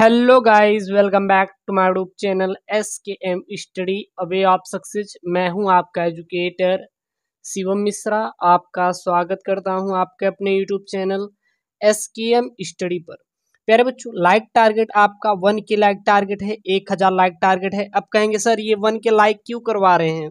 hello guys welcome back to my YouTube channel S K M study अवे आप success मैं हूं आपका एजुकेटर शिवम मिश्रा आपका स्वागत करता हूं आपके अपने YouTube channel S K M study पर प्यारे बच्चों लाइक टारगेट आपका वन के लाइक टारगेट है एक हज़ार लाइक टारगेट है अब कहेंगे सर ये वन के लाइक क्यों करवा रहे हैं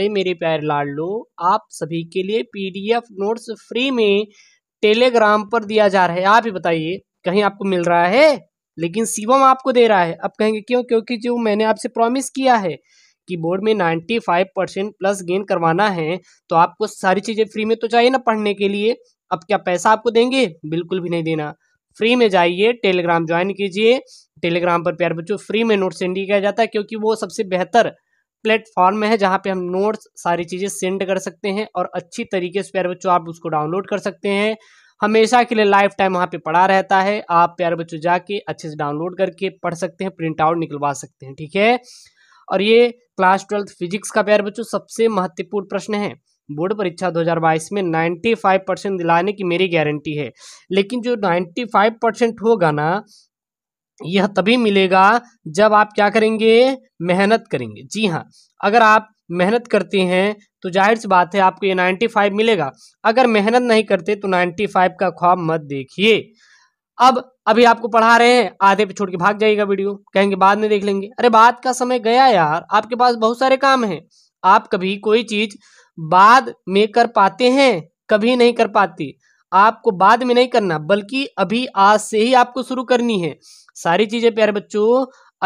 अरे मेरे प्यारे लाड लो आप सभी के लिए पी नोट्स फ्री में टेलीग्राम पर दिया जा रहा है आप ही बताइए कहीं आपको मिल रहा है लेकिन शिवम आपको दे रहा है अब कहेंगे क्यों क्योंकि जो मैंने आपसे प्रॉमिस किया है कि बोर्ड में 95 परसेंट प्लस गेन करवाना है तो आपको सारी चीज़ें फ्री में तो चाहिए ना पढ़ने के लिए अब क्या पैसा आपको देंगे बिल्कुल भी नहीं देना फ्री में जाइए टेलीग्राम ज्वाइन कीजिए टेलीग्राम पर प्यार बच्चों फ्री में नोट सेंड किया जाता है क्योंकि वो सबसे बेहतर प्लेटफॉर्म है जहाँ पे हम नोट्स सारी चीज़ें सेंड कर सकते हैं और अच्छी तरीके से प्यार बच्चों आप उसको डाउनलोड कर सकते हैं हमेशा के लिए लाइफ टाइम वहाँ पे पड़ा रहता है आप प्यारे बच्चों जाके अच्छे से डाउनलोड करके पढ़ सकते हैं प्रिंट आउट निकलवा सकते हैं ठीक है और ये क्लास ट्वेल्थ फिजिक्स का प्यारे बच्चों सबसे महत्वपूर्ण प्रश्न है बोर्ड परीक्षा 2022 में 95 परसेंट दिलाने की मेरी गारंटी है लेकिन जो 95 परसेंट होगा ना यह तभी मिलेगा जब आप क्या करेंगे मेहनत करेंगे जी हाँ अगर आप मेहनत करते हैं तो जाहिर सी बात है आपको ये नाइन्टी फाइव मिलेगा अगर मेहनत नहीं करते तो नाइन्टी फाइव का ख्वाब मत देखिए अब अभी आपको पढ़ा रहे हैं आधे पे छोड़ के भाग जाएगा वीडियो कहेंगे बाद में देख लेंगे अरे बात का समय गया यार आपके पास बहुत सारे काम हैं आप कभी कोई चीज़ बाद में कर पाते हैं कभी नहीं कर पाती आपको बाद में नहीं करना बल्कि अभी आज से ही आपको शुरू करनी है सारी चीज़ें प्यारे बच्चों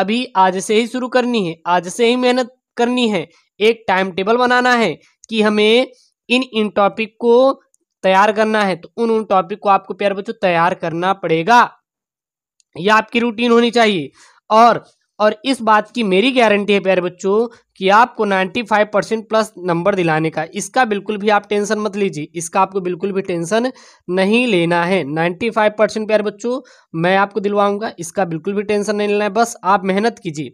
अभी आज से ही शुरू करनी है आज से ही मेहनत करनी है एक टाइम टेबल बनाना है कि हमें इन इन टॉपिक को तैयार करना है तो उन उन टॉपिक को आपको प्यार बच्चों तैयार करना पड़ेगा यह आपकी रूटीन होनी चाहिए और और इस बात की मेरी गारंटी है प्यारे बच्चों कि आपको 95 परसेंट प्लस नंबर दिलाने का इसका बिल्कुल भी आप टेंशन मत लीजिए इसका आपको बिल्कुल भी टेंशन नहीं लेना है 95 परसेंट प्यारे बच्चों मैं आपको दिलवाऊंगा इसका बिल्कुल भी टेंशन नहीं लेना है बस आप मेहनत कीजिए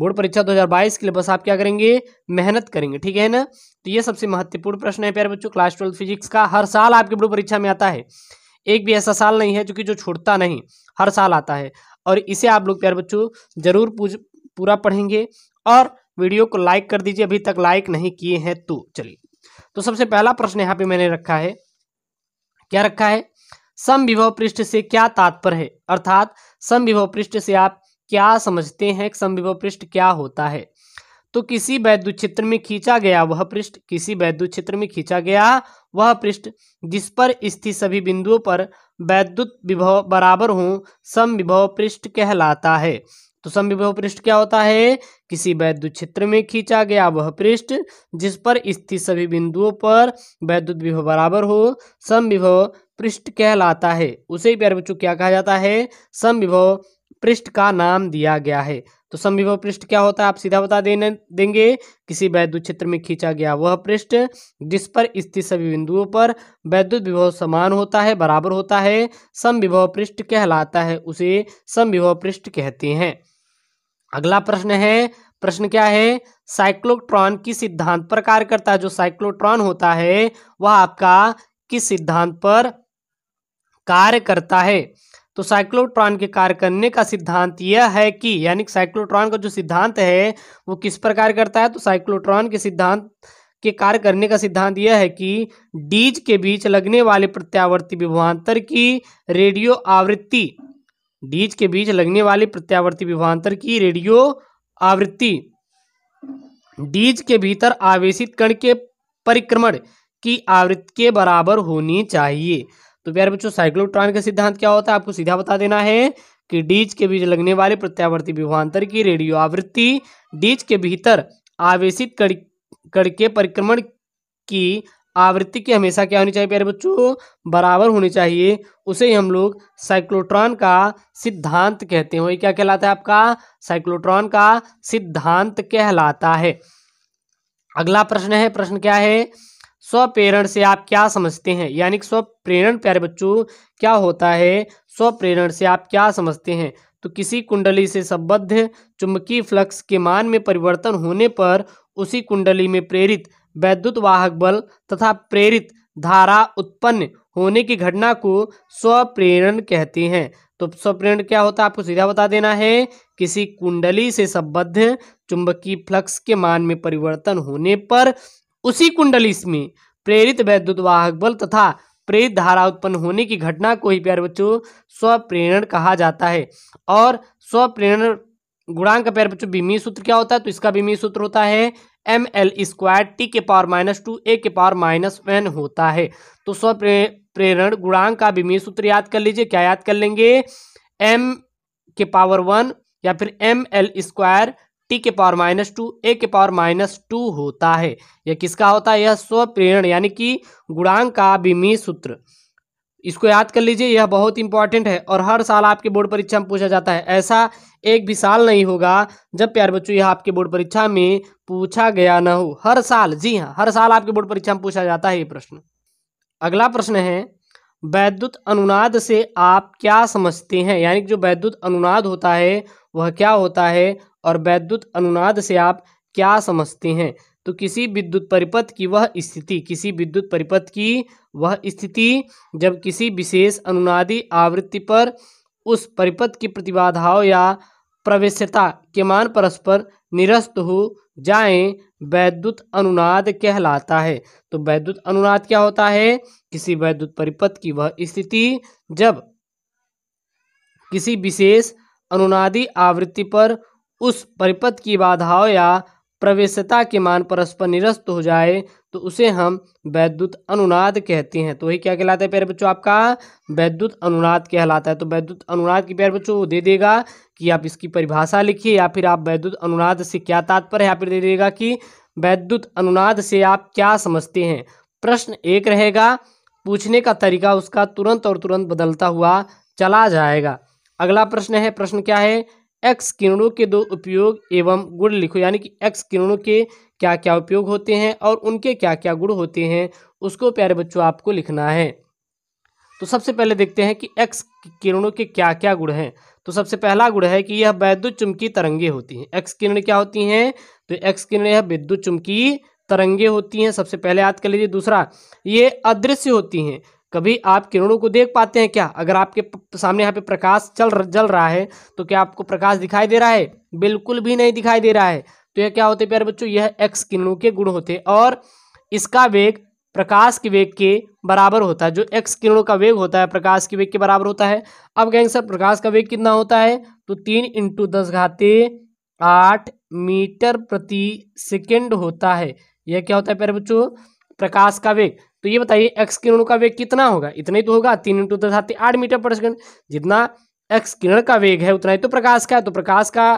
बोर्ड परीक्षा 2022 के लिए बस आप क्या करेंगे मेहनत करेंगे ठीक है ना तो ये सबसे महत्वपूर्ण प्रश्न है प्यारे बच्चों क्लास ट्वेल्थ फिजिक्स का हर साल आपकी बोर्ड परीक्षा में आता है एक भी ऐसा साल नहीं है जो कि जो छोड़ता नहीं हर साल आता है और इसे आप लोग प्यार बच्चों ज़रूर पूरा पढ़ेंगे और वीडियो को लाइक कर दीजिए अभी तक लाइक नहीं किए हैं तो चलिए तो सबसे पहला प्रश्न यहाँ पे मैंने रखा है क्या रखा है सम विभव पृष्ठ से क्या तात्पर्य है अर्थात सम विभव पृष्ठ से आप क्या समझते हैं सम विभव पृष्ठ क्या होता है तो किसी वैद्युत क्षेत्र में खींचा गया वह पृष्ठ किसी वैद्युत क्षेत्र में खींचा गया वह पृष्ठ जिस पर स्थित सभी बिंदुओं पर वैद्युत विभव बराबर हो सम विभव पृष्ठ कहलाता है तो सम विभव पृष्ठ क्या होता है किसी वैद्युत क्षेत्र में खींचा गया वह पृष्ठ जिस पर स्थित सभी बिंदुओं पर वैद्युत विभव बराबर हो सम विभव पृष्ठ कहलाता है उसे प्यार बच्चों क्या कहा जाता है सम विभव पृष्ठ का नाम दिया गया है तो संविभव पृष्ठ क्या होता है आप सीधा बता देने देंगे किसी वैद्युत क्षेत्र में खींचा गया वह पृष्ठ जिस पर स्थित सभी बिंदुओं पर वैद्युत विभव समान होता है बराबर होता है समविभव पृष्ठ कहलाता है उसे समविभव पृष्ठ कहते हैं अगला प्रश्न है प्रश्न क्या है साइक्लोट्रॉन किस सिद्धांत पर कार्य करता है जो साइक्लोट्रॉन होता है वह आपका किस सिद्धांत पर कार्य करता है तो साइक्लोट्रॉन के कार्य करने का सिद्धांत यह है कि यानी साइक्लोट्रॉन का जो सिद्धांत है वो किस प्रकार करता है तो साइक्लोट्रॉन के सिद्धांत के कार्य करने का सिद्धांत यह है कि डीज के बीच लगने वाले प्रत्यावर्ती विभवान्तर की रेडियो आवृत्ति डीज के बीच लगने वाले प्रत्यावर्ती विभवान्तर की रेडियो आवृत्ति डीज के भीतर आवेशित कण के परिक्रमण की आवृत्ति के बराबर होनी चाहिए तो प्यारे बच्चों साइक्लोट्रॉन का सिद्धांत क्या होता है आपको सीधा बता देना है कि डीज के बीच लगने वाले प्रत्यावर्ती विभवान्तर की रेडियो आवृत्ति डीज के भीतर आवेशित कड़ करके परिक्रमण की आवृत्ति की हमेशा क्या होनी चाहिए प्यारे बच्चों बराबर होनी चाहिए उसे ही हम लोग साइक्लोट्रॉन का सिद्धांत कहते हैं ये क्या कहलाता है आपका साइक्लोट्रॉन का सिद्धांत कहलाता है अगला प्रश्न है प्रश्न क्या है स्वप्रेरण से आप क्या समझते हैं यानी कि स्वप्रेरण प्यारे बच्चों क्या होता है स्वप्रेरण से आप क्या समझते हैं तो किसी कुंडली से संबद्ध चुंबकीय फ्लक्स के मान में परिवर्तन होने पर उसी कुंडली में प्रेरित वैद्युत वाहक बल तथा प्रेरित धारा उत्पन्न होने की घटना को स्वप्रेरण कहते हैं तो स्वप्रेरण क्या होता है आपको सीधा बता देना है किसी कुंडली से संबद्ध चुंबकीय फ्लक्स के मान में परिवर्तन होने पर उसी कुंडली में प्रेरित वाहक बल तथा प्रेरित धारा उत्पन्न होने की घटना को ही प्यार बच्चों स्वप्रेरण कहा जाता है और स्वप्रेरण गुणांक का प्यार बच्चों बीमी सूत्र क्या होता है तो इसका बीमी सूत्र होता है एम एल स्क्वायर टी के पावर माइनस टू ए के पावर माइनस वन होता है तो प्रेरण गुणांक का बीमी सूत्र याद कर लीजिए क्या याद कर लेंगे एम के पावर वन या फिर एम एल स्क्वायर टी के पावर माइनस टू ए के पावर माइनस टू होता है यह किसका होता है यह स्वप्रेरण यानी कि गुणांक का विमी सूत्र इसको याद कर लीजिए यह बहुत इंपॉर्टेंट है और हर साल आपके बोर्ड परीक्षा में पूछा जाता है ऐसा एक भी साल नहीं होगा जब प्यार बच्चों यह आपके बोर्ड परीक्षा में पूछा गया ना हो हर साल जी हाँ हर साल आपके बोर्ड परीक्षा में पूछा जाता है ये प्रश्न अगला प्रश्न है वैद्युत अनुनाद से आप क्या समझते हैं यानी कि जो वैद्युत अनुनाद होता है वह क्या होता है और वैद्युत अनुनाद से आप क्या समझते हैं तो किसी विद्युत परिपथ की वह स्थिति किसी विद्युत परिपथ की वह स्थिति जब किसी विशेष अनुनादी आवृत्ति पर उस परिपथ की प्रतिबाधाओं या प्रवेश्यता के मान परस्पर निरस्त हो जाएं वैद्युत अनुनाद कहलाता है तो वैद्युत अनुनाद क्या होता है किसी वैद्युत परिपथ की वह स्थिति जब किसी विशेष अनुनादी आवृत्ति पर उस परिपथ की बाधाओं या प्रवेशता के मान परस्पर निरस्त हो जाए तो उसे हम वैद्युत अनुनाद कहते हैं तो वही क्या कहलाता है प्यारे बच्चों आपका वैद्युत अनुनाद कहलाता है तो वैद्युत अनुनाद की प्यारे बच्चों वो दे देगा कि आप इसकी परिभाषा लिखिए या फिर आप वैद्युत अनुनाद से क्या तात्पर्य है या फिर दे देगा कि वैद्युत अनुनाद से आप क्या समझते हैं प्रश्न एक रहेगा पूछने का तरीका उसका तुरंत और तुरंत बदलता हुआ चला जाएगा अगला प्रश्न है प्रश्न क्या है एक्स किरणों के दो उपयोग एवं गुण लिखो यानी कि एक्स किरणों के क्या क्या उपयोग होते हैं और उनके क्या क्या गुण होते हैं उसको प्यारे बच्चों आपको लिखना है तो सबसे पहले देखते हैं कि एक्स किरणों के क्या क्या गुण हैं तो सबसे पहला गुण है कि यह वैद्युत चुमकी तरंगे होती हैं एक्स किरण क्या होती हैं तो एक्स किरण यह विद्युत चुमकी तरंगे होती हैं सबसे पहले याद कर लीजिए दूसरा ये अदृश्य होती हैं कभी आप किरणों को देख पाते हैं क्या अगर आपके सामने यहाँ पे प्रकाश चल जल रहा है तो क्या आपको प्रकाश दिखाई दे रहा है बिल्कुल भी नहीं दिखाई दे रहा है तो यह क्या होते प्यारे बच्चों यह एक्स किरणों के गुण होते और इसका वेग प्रकाश के वेग के बराबर होता है जो एक्स किरणों का वेग होता है प्रकाश के वेग के बराबर होता है अब कहेंगे सर प्रकाश का वेग कितना होता है तो तीन इंटू दस घाते आठ मीटर प्रति सेकेंड होता है यह क्या होता है प्यारे बच्चों प्रकाश का वेग तो ये बताइए एक्स किरण का वेग कितना होगा इतना ही तो होगा तीन इंटू दस आते आठ मीटर पर सेकंड जितना एक्स किरण का वेग है उतना ही तो प्रकाश का है तो प्रकाश का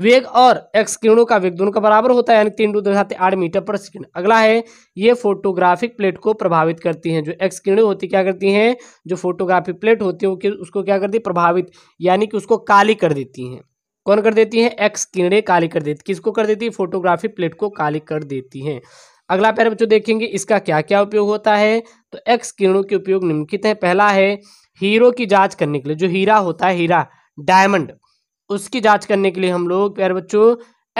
वेग और एक्स किरणों का वेग दोनों का बराबर होता है यानी तीन दस आते आठ मीटर पर सेकंड अगला है ये फोटोग्राफिक प्लेट को प्रभावित करती है जो एक्स किरण होती क्या करती है जो फोटोग्राफिक प्लेट होती है वो उसको क्या करती है प्रभावित यानी कि उसको काली कर देती है कौन कर देती है एक्स किरणें काली कर देती किसको कर देती है फोटोग्राफिक प्लेट को काली कर देती हैं अगला पैर बच्चों देखेंगे इसका क्या क्या उपयोग होता है तो एक्स किरणों के उपयोग निम्नलिखित है पहला है हीरो की जांच करने के लिए जो हीरा होता है हीरा डायमंड उसकी जांच करने के लिए हम लोग प्यारे बच्चों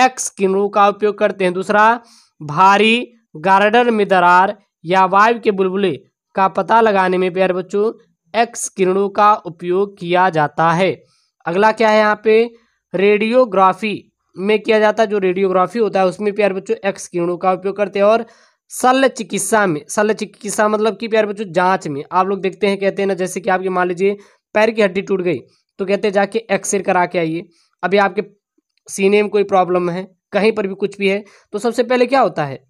एक्स किरणों का उपयोग करते हैं दूसरा भारी गार्डर में दरार या वायु के बुलबुले का पता लगाने में प्यारे बच्चों एक्स किरणों का उपयोग किया जाता है अगला क्या है यहाँ पे रेडियोग्राफी में किया जाता है जो रेडियोग्राफी होता है उसमें प्यार बच्चों एक्स किरणों का उपयोग करते हैं और शल्य चिकित्सा में शल्य चिकित्सा मतलब कि प्यार बच्चों जांच में आप लोग देखते हैं कहते हैं ना जैसे कि आपके मान लीजिए पैर की हड्डी टूट गई तो कहते हैं जाके एक्सरे करा के आइए अभी आपके सीने में कोई प्रॉब्लम है कहीं पर भी कुछ भी है तो सबसे पहले क्या होता है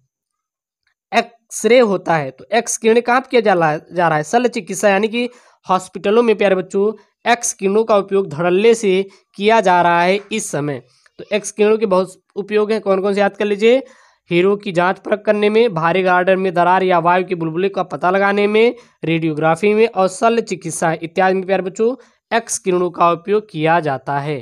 एक्सरे होता है तो एक्स किरण कहाँ किया जा रहा जा रहा है शल्य चिकित्सा यानी कि हॉस्पिटलों में प्यारे बच्चों एक्स किरणों का उपयोग धड़ल्ले से किया जा रहा है इस समय तो एक्स किरणों के बहुत उपयोग हैं कौन कौन से याद कर लीजिए हीरो की जांच परख करने में भारी गार्डन में दरार या वायु के बुलबुले का पता लगाने में रेडियोग्राफी में और शल्य चिकित्सा इत्यादि में प्यार बच्चों एक्स किरणों का उपयोग किया जाता है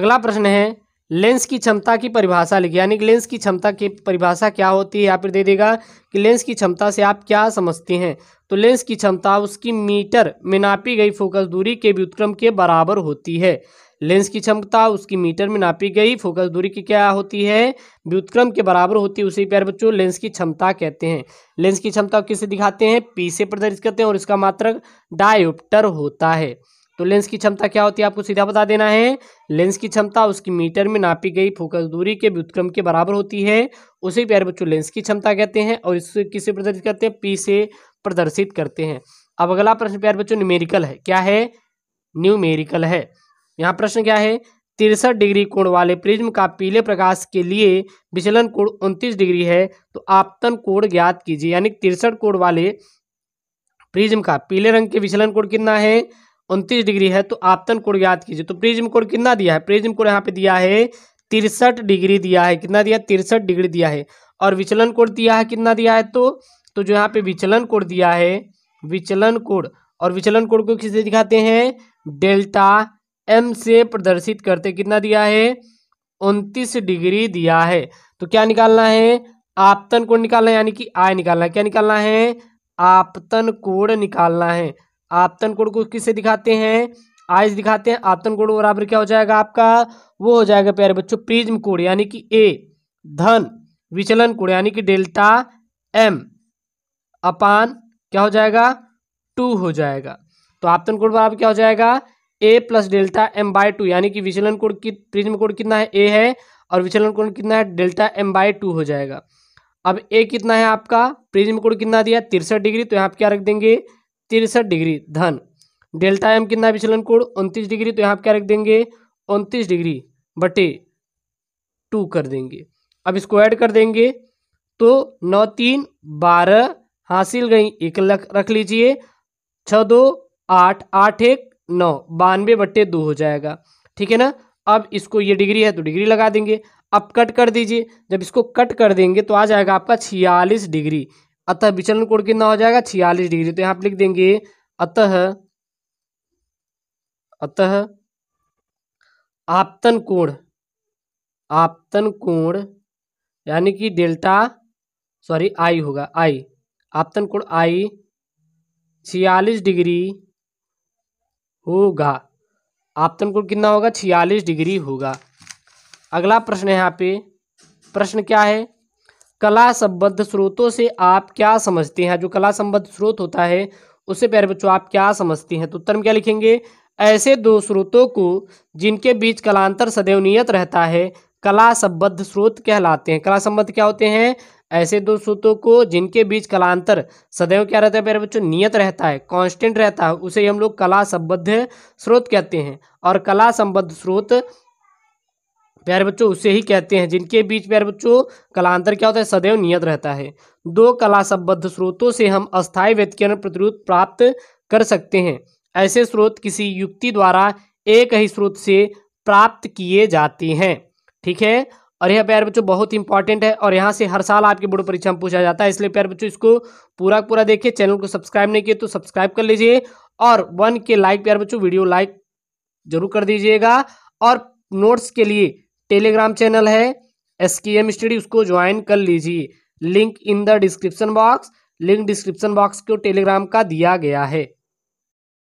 अगला प्रश्न है लेंस की क्षमता की परिभाषा लिखिए यानी कि लेंस की क्षमता की परिभाषा क्या होती है यहाँ पर दे देगा कि लेंस की क्षमता से आप क्या समझते हैं तो लेंस की क्षमता उसकी मीटर में नापी गई फोकस दूरी के व्युत्क्रम के बराबर होती है लेंस की क्षमता उसकी मीटर में नापी गई फोकस दूरी की क्या होती है व्युतक्रम के बराबर होती है उसी प्यार बच्चों लेंस की क्षमता कहते हैं लेंस की क्षमता किसे दिखाते हैं पी से प्रदर्शित करते हैं और इसका मात्रक डायोप्टर होता है तो लेंस की क्षमता क्या होती है आपको सीधा बता देना है लेंस की क्षमता उसकी मीटर में नापी गई फोकस दूरी के व्युतक्रम के बराबर होती है उसे प्यार बच्चों लेंस की क्षमता कहते हैं और इससे किसे प्रदर्शित करते हैं पी से प्रदर्शित करते हैं अब अगला प्रश्न प्यार बच्चों न्यूमेरिकल है क्या है न्यूमेरिकल है यहाँ प्रश्न क्या है तिरसठ डिग्री कोण वाले प्रिज्म का पीले प्रकाश के लिए विचलन कोण उनतीस डिग्री है तो आपतन कोण ज्ञात कीजिए यानी तिरसठ कोण वाले प्रिज्म का पीले रंग के विचलन कोण कितना है उनतीस डिग्री है तो आपतन कोण ज्ञात कीजिए तो प्रिज्म कोण कितना दिया है प्रिज्म कोण यहाँ पे दिया है तिरसठ डिग्री दिया है कितना दिया तिरसठ डिग्री दिया है और विचलन कोण दिया है कितना दिया है तो तो जो यहाँ पे विचलन कोण दिया है विचलन कोण और विचलन कोण को किसे दिखाते हैं डेल्टा एम से प्रदर्शित करते कितना दिया है उनतीस डिग्री दिया है तो क्या निकालना है आपतन कोण निकालना है यानी कि आय निकालना है क्या निकालना है आपतन कोण निकालना है आपतन कोण को किससे दिखाते हैं आय दिखाते हैं आपतन कोण बराबर क्या हो जाएगा आपका वो हो जाएगा प्यारे बच्चों प्रिज्म कोण यानी कि ए धन विचलन कोण यानी कि डेल्टा एम अपान क्या हो जाएगा टू हो जाएगा तो आपतन कोण बराबर क्या हो जाएगा A plus delta M by two यानी कि विचलन कोण की प्रिज्म कोण कितना है ए है और विचलन कोण कितना है डेल्टा एम बाय टू हो जाएगा अब ए कितना है आपका प्रिज्म कोण कितना दिया तिरसठ डिग्री तो यहाँ आप क्या रख देंगे तिरसठ डिग्री धन डेल्टा एम कितना विचलन कोण उनतीस डिग्री तो यहाँ आप क्या रख देंगे उनतीस डिग्री बटे टू कर देंगे अब इसको ऐड कर देंगे तो नौ तीन बारह हासिल गई एक लख रख लीजिए छः दो आठ आठ एक नौ बानवे बट्टे दो हो जाएगा ठीक है ना अब इसको ये डिग्री है तो डिग्री लगा देंगे अब कट कर दीजिए जब इसको कट कर देंगे तो आ जाएगा आपका छियालीस डिग्री अतः विचलन कोण कितना हो जाएगा छियालीस डिग्री तो यहाँ पर लिख देंगे अतः अतः आपतन कोण आपतन कोण यानी कि डेल्टा सॉरी आई होगा आई आपतन कोण आई छियालीस डिग्री होगा आपतन कोण कितना होगा छियालीस डिग्री होगा अगला प्रश्न है यहाँ पे प्रश्न क्या है कला संबद्ध स्रोतों से आप क्या समझते हैं जो कला संबद्ध स्रोत होता है उससे प्यारे बच्चों आप क्या समझते हैं तो उत्तर में क्या लिखेंगे ऐसे दो स्रोतों को जिनके बीच कलांतर सदैव नियत रहता है कला संबद्ध स्रोत कहलाते हैं कला संबद्ध क्या होते हैं ऐसे दो सूत्रों को जिनके बीच कलांतर सदैव क्या रहता है मेरे बच्चों नियत रहता है कांस्टेंट रहता है उसे हम लोग कला संबद्ध स्रोत कहते हैं और कला संबद्ध स्रोत प्यारे बच्चों उसे ही कहते हैं जिनके बीच प्यारे बच्चों कलांतर क्या होता है सदैव नियत रहता है दो कला संबद्ध स्रोतों से हम अस्थायी व्यतिकरण प्रतिरोध प्राप्त कर सकते हैं ऐसे स्रोत किसी युक्ति द्वारा एक ही स्रोत से प्राप्त किए जाते हैं ठीक है और यह प्यार बच्चों बहुत इंपॉर्टेंट है और यहाँ से हर साल आपकी बोर्ड परीक्षा में पूछा जाता है इसलिए प्यार बच्चों इसको पूरा पूरा देखिए चैनल को सब्सक्राइब नहीं किए तो सब्सक्राइब कर लीजिए और वन के लाइक प्यार बच्चों वीडियो लाइक जरूर कर दीजिएगा और नोट्स के लिए टेलीग्राम चैनल है एस एम स्टडी उसको ज्वाइन कर लीजिए link in the description box link description box को टेलीग्राम का दिया गया है